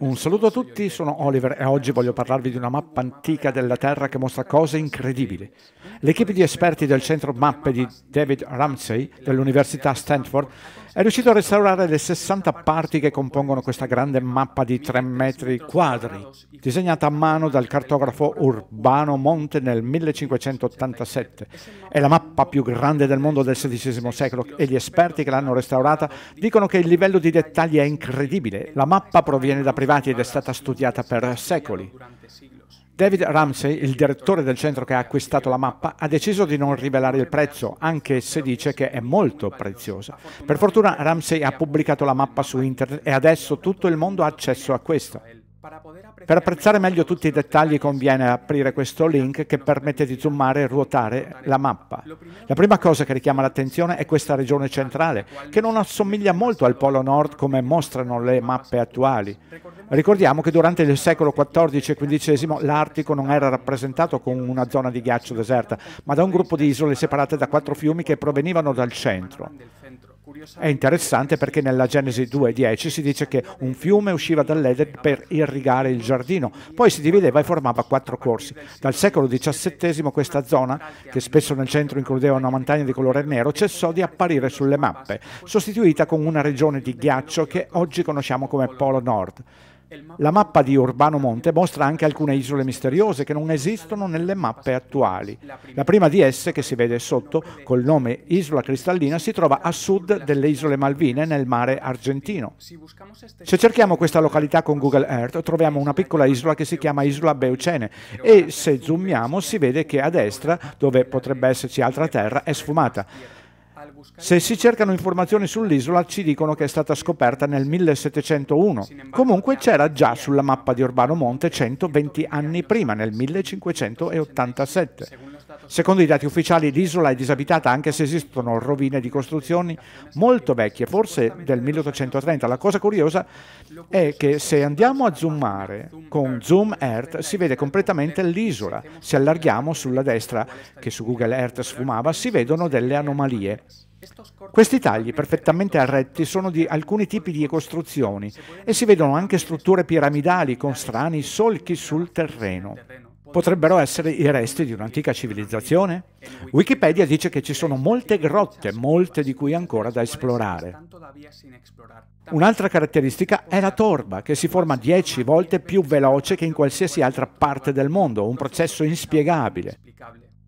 Un saluto a tutti, sono Oliver e oggi voglio parlarvi di una mappa antica della Terra che mostra cose incredibili. L'equipe di esperti del centro mappe di David Ramsey dell'Università Stanford è riuscito a restaurare le 60 parti che compongono questa grande mappa di 3 metri quadri, disegnata a mano dal cartografo Urbano Monte nel 1587. È la mappa più grande del mondo del XVI secolo e gli esperti che l'hanno restaurata dicono che il livello di dettagli è incredibile. La mappa proviene da da privati ed è stata studiata per secoli. David Ramsey, il direttore del centro che ha acquistato la mappa, ha deciso di non rivelare il prezzo, anche se dice che è molto preziosa. Per fortuna Ramsey ha pubblicato la mappa su internet e adesso tutto il mondo ha accesso a questa. Per apprezzare meglio tutti i dettagli conviene aprire questo link che permette di zoomare e ruotare la mappa. La prima cosa che richiama l'attenzione è questa regione centrale, che non assomiglia molto al Polo Nord come mostrano le mappe attuali. Ricordiamo che durante il secolo XIV e XV l'Artico non era rappresentato con una zona di ghiaccio deserta, ma da un gruppo di isole separate da quattro fiumi che provenivano dal centro. È interessante perché nella Genesi 2.10 si dice che un fiume usciva dall'Eden per irrigare il giardino, poi si divideva e formava quattro corsi. Dal secolo XVII questa zona, che spesso nel centro includeva una montagna di colore nero, cessò di apparire sulle mappe, sostituita con una regione di ghiaccio che oggi conosciamo come Polo Nord. La mappa di Urbano Monte mostra anche alcune isole misteriose che non esistono nelle mappe attuali. La prima di esse, che si vede sotto, col nome Isola Cristallina, si trova a sud delle isole Malvine, nel mare argentino. Se cerchiamo questa località con Google Earth, troviamo una piccola isola che si chiama Isola Beucene e se zoomiamo si vede che a destra, dove potrebbe esserci altra terra, è sfumata. Se si cercano informazioni sull'isola ci dicono che è stata scoperta nel 1701. Comunque c'era già sulla mappa di Urbano Monte 120 anni prima, nel 1587. Secondo i dati ufficiali l'isola è disabitata anche se esistono rovine di costruzioni molto vecchie, forse del 1830. La cosa curiosa è che se andiamo a zoomare con Zoom Earth si vede completamente l'isola. Se allarghiamo sulla destra, che su Google Earth sfumava, si vedono delle anomalie. Questi tagli perfettamente arretti sono di alcuni tipi di costruzioni e si vedono anche strutture piramidali con strani solchi sul terreno. Potrebbero essere i resti di un'antica civilizzazione? Wikipedia dice che ci sono molte grotte, molte di cui ancora da esplorare. Un'altra caratteristica è la torba, che si forma 10 volte più veloce che in qualsiasi altra parte del mondo, un processo inspiegabile.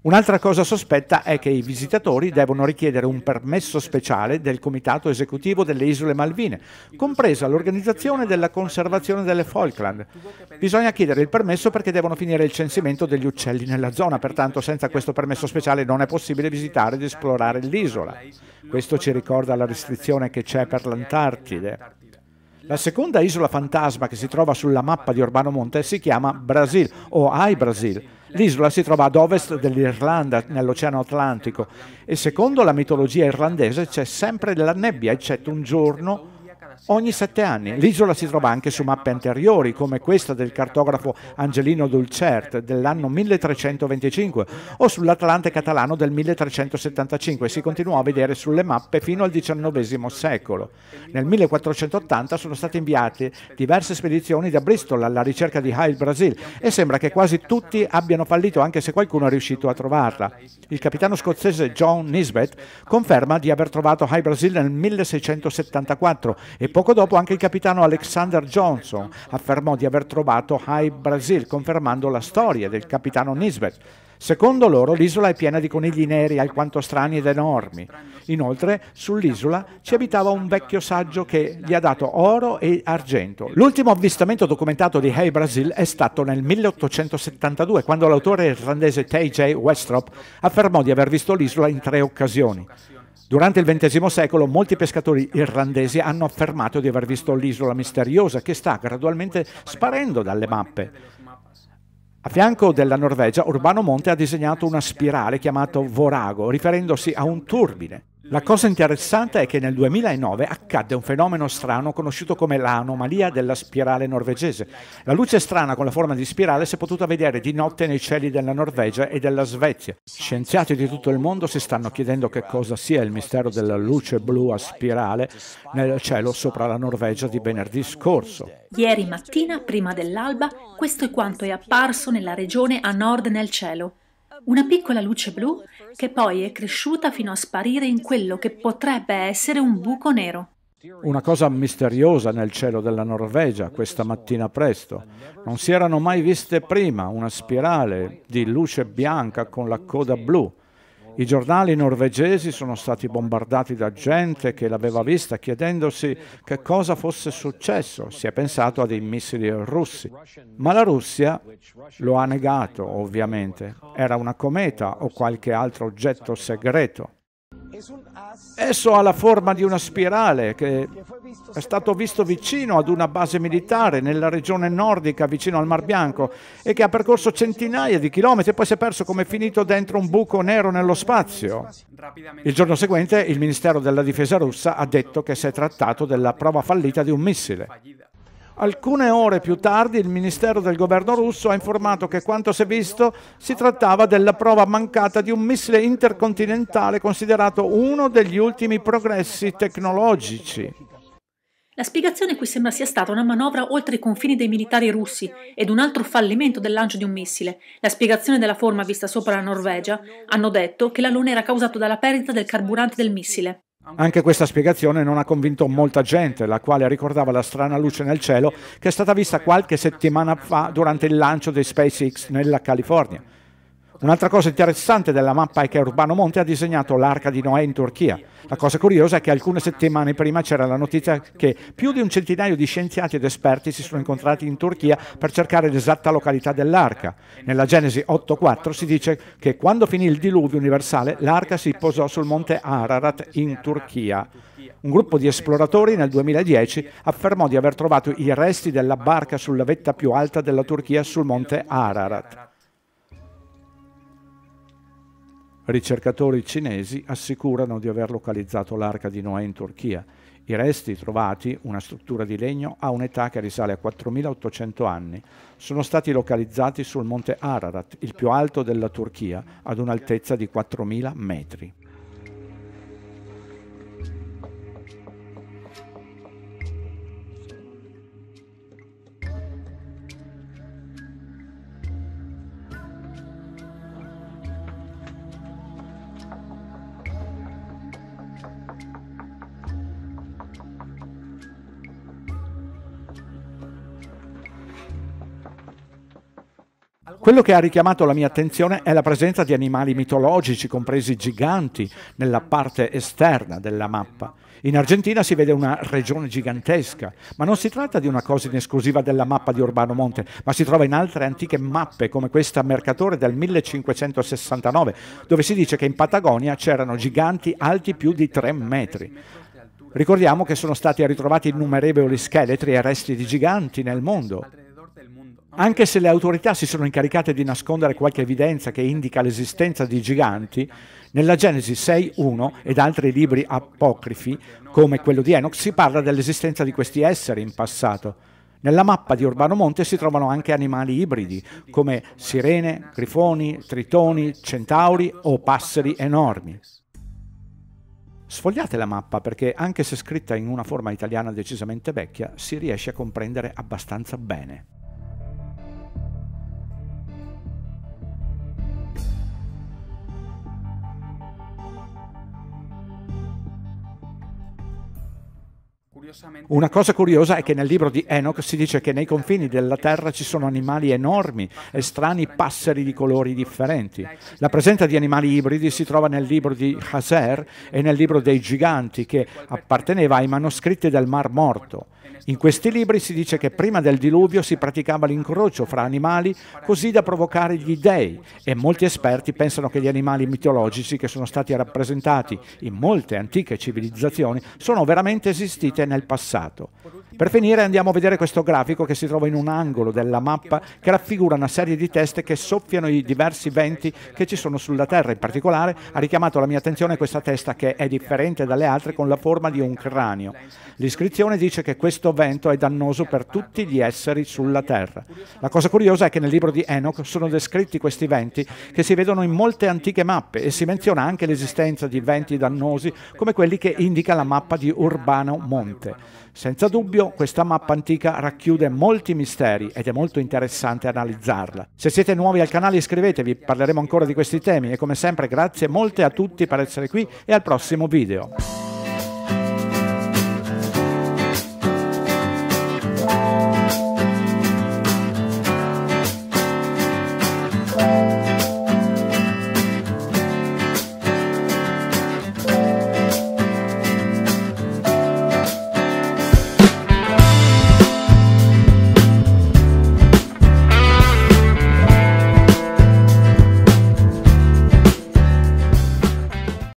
Un'altra cosa sospetta è che i visitatori devono richiedere un permesso speciale del Comitato esecutivo delle Isole Malvine, compresa l'organizzazione della conservazione delle Falkland. Bisogna chiedere il permesso perché devono finire il censimento degli uccelli nella zona, pertanto senza questo permesso speciale non è possibile visitare ed esplorare l'isola. Questo ci ricorda la restrizione che c'è per l'Antartide. La seconda isola fantasma che si trova sulla mappa di Urbano Monte si chiama Brasil o Ai Brasil L'isola si trova ad ovest dell'Irlanda, nell'Oceano Atlantico, e secondo la mitologia irlandese c'è sempre della nebbia, eccetto un giorno ogni sette anni. L'isola si trova anche su mappe anteriori, come questa del cartografo Angelino Dulcert dell'anno 1325 o sull'Atlante catalano del 1375 e si continuò a vedere sulle mappe fino al XIX secolo. Nel 1480 sono state inviate diverse spedizioni da Bristol alla ricerca di High Brazil e sembra che quasi tutti abbiano fallito anche se qualcuno è riuscito a trovarla. Il capitano scozzese John Nisbet conferma di aver trovato High Brazil nel 1674 e poco dopo anche il capitano Alexander Johnson affermò di aver trovato High Brazil, confermando la storia del capitano Nisbet. Secondo loro l'isola è piena di conigli neri alquanto strani ed enormi. Inoltre sull'isola ci abitava un vecchio saggio che gli ha dato oro e argento. L'ultimo avvistamento documentato di Hey Brazil è stato nel 1872 quando l'autore irlandese T.J. Westrop affermò di aver visto l'isola in tre occasioni. Durante il XX secolo molti pescatori irlandesi hanno affermato di aver visto l'isola misteriosa che sta gradualmente sparendo dalle mappe. A fianco della Norvegia, Urbano Monte ha disegnato una spirale chiamata Vorago, riferendosi a un turbine. La cosa interessante è che nel 2009 accadde un fenomeno strano conosciuto come l'anomalia della spirale norvegese. La luce strana con la forma di spirale si è potuta vedere di notte nei cieli della Norvegia e della Svezia. Scienziati di tutto il mondo si stanno chiedendo che cosa sia il mistero della luce blu a spirale nel cielo sopra la Norvegia di venerdì scorso. Ieri mattina, prima dell'alba, questo è quanto è apparso nella regione a nord nel cielo una piccola luce blu che poi è cresciuta fino a sparire in quello che potrebbe essere un buco nero. Una cosa misteriosa nel cielo della Norvegia questa mattina presto. Non si erano mai viste prima una spirale di luce bianca con la coda blu. I giornali norvegesi sono stati bombardati da gente che l'aveva vista chiedendosi che cosa fosse successo. Si è pensato a dei missili russi. Ma la Russia lo ha negato, ovviamente. Era una cometa o qualche altro oggetto segreto. Esso ha la forma di una spirale che è stato visto vicino ad una base militare nella regione nordica, vicino al Mar Bianco, e che ha percorso centinaia di chilometri e poi si è perso come finito dentro un buco nero nello spazio. Il giorno seguente il Ministero della Difesa russa ha detto che si è trattato della prova fallita di un missile. Alcune ore più tardi il Ministero del Governo russo ha informato che quanto si è visto si trattava della prova mancata di un missile intercontinentale considerato uno degli ultimi progressi tecnologici. La spiegazione qui sembra sia stata una manovra oltre i confini dei militari russi ed un altro fallimento del lancio di un missile. La spiegazione della forma vista sopra la Norvegia hanno detto che l'alone era causato dalla perdita del carburante del missile. Anche questa spiegazione non ha convinto molta gente, la quale ricordava la strana luce nel cielo che è stata vista qualche settimana fa durante il lancio dei SpaceX nella California. Un'altra cosa interessante della mappa è che Urbano Monte ha disegnato l'arca di Noè in Turchia. La cosa curiosa è che alcune settimane prima c'era la notizia che più di un centinaio di scienziati ed esperti si sono incontrati in Turchia per cercare l'esatta località dell'arca. Nella Genesi 8.4 si dice che quando finì il diluvio universale l'arca si posò sul monte Ararat in Turchia. Un gruppo di esploratori nel 2010 affermò di aver trovato i resti della barca sulla vetta più alta della Turchia sul monte Ararat. Ricercatori cinesi assicurano di aver localizzato l'arca di Noè in Turchia. I resti trovati, una struttura di legno, ha un'età che risale a 4.800 anni. Sono stati localizzati sul monte Ararat, il più alto della Turchia, ad un'altezza di 4.000 metri. Quello che ha richiamato la mia attenzione è la presenza di animali mitologici, compresi giganti, nella parte esterna della mappa. In Argentina si vede una regione gigantesca, ma non si tratta di una cosa in esclusiva della mappa di Urbano Monte, ma si trova in altre antiche mappe come questa Mercatore del 1569, dove si dice che in Patagonia c'erano giganti alti più di 3 metri. Ricordiamo che sono stati ritrovati innumerevoli scheletri e resti di giganti nel mondo. Anche se le autorità si sono incaricate di nascondere qualche evidenza che indica l'esistenza di giganti, nella Genesi 6.1 ed altri libri apocrifi, come quello di Enoch, si parla dell'esistenza di questi esseri in passato. Nella mappa di Urbano Monte si trovano anche animali ibridi, come sirene, grifoni, tritoni, centauri o passeri enormi. Sfogliate la mappa perché anche se scritta in una forma italiana decisamente vecchia, si riesce a comprendere abbastanza bene. Una cosa curiosa è che nel libro di Enoch si dice che nei confini della terra ci sono animali enormi e strani passeri di colori differenti. La presenza di animali ibridi si trova nel libro di Hazer e nel libro dei giganti che apparteneva ai manoscritti del Mar Morto. In questi libri si dice che prima del diluvio si praticava l'incrocio fra animali così da provocare gli dei e molti esperti pensano che gli animali mitologici che sono stati rappresentati in molte antiche civilizzazioni sono veramente esistite nel passato. Per finire andiamo a vedere questo grafico che si trova in un angolo della mappa che raffigura una serie di teste che soffiano i diversi venti che ci sono sulla Terra. In particolare ha richiamato la mia attenzione questa testa che è differente dalle altre con la forma di un cranio. L'iscrizione dice che questo vento è dannoso per tutti gli esseri sulla Terra. La cosa curiosa è che nel libro di Enoch sono descritti questi venti che si vedono in molte antiche mappe e si menziona anche l'esistenza di venti dannosi come quelli che indica la mappa di Urbano Monte. Senza dubbio questa mappa antica racchiude molti misteri ed è molto interessante analizzarla. Se siete nuovi al canale iscrivetevi, parleremo ancora di questi temi e come sempre grazie molte a tutti per essere qui e al prossimo video.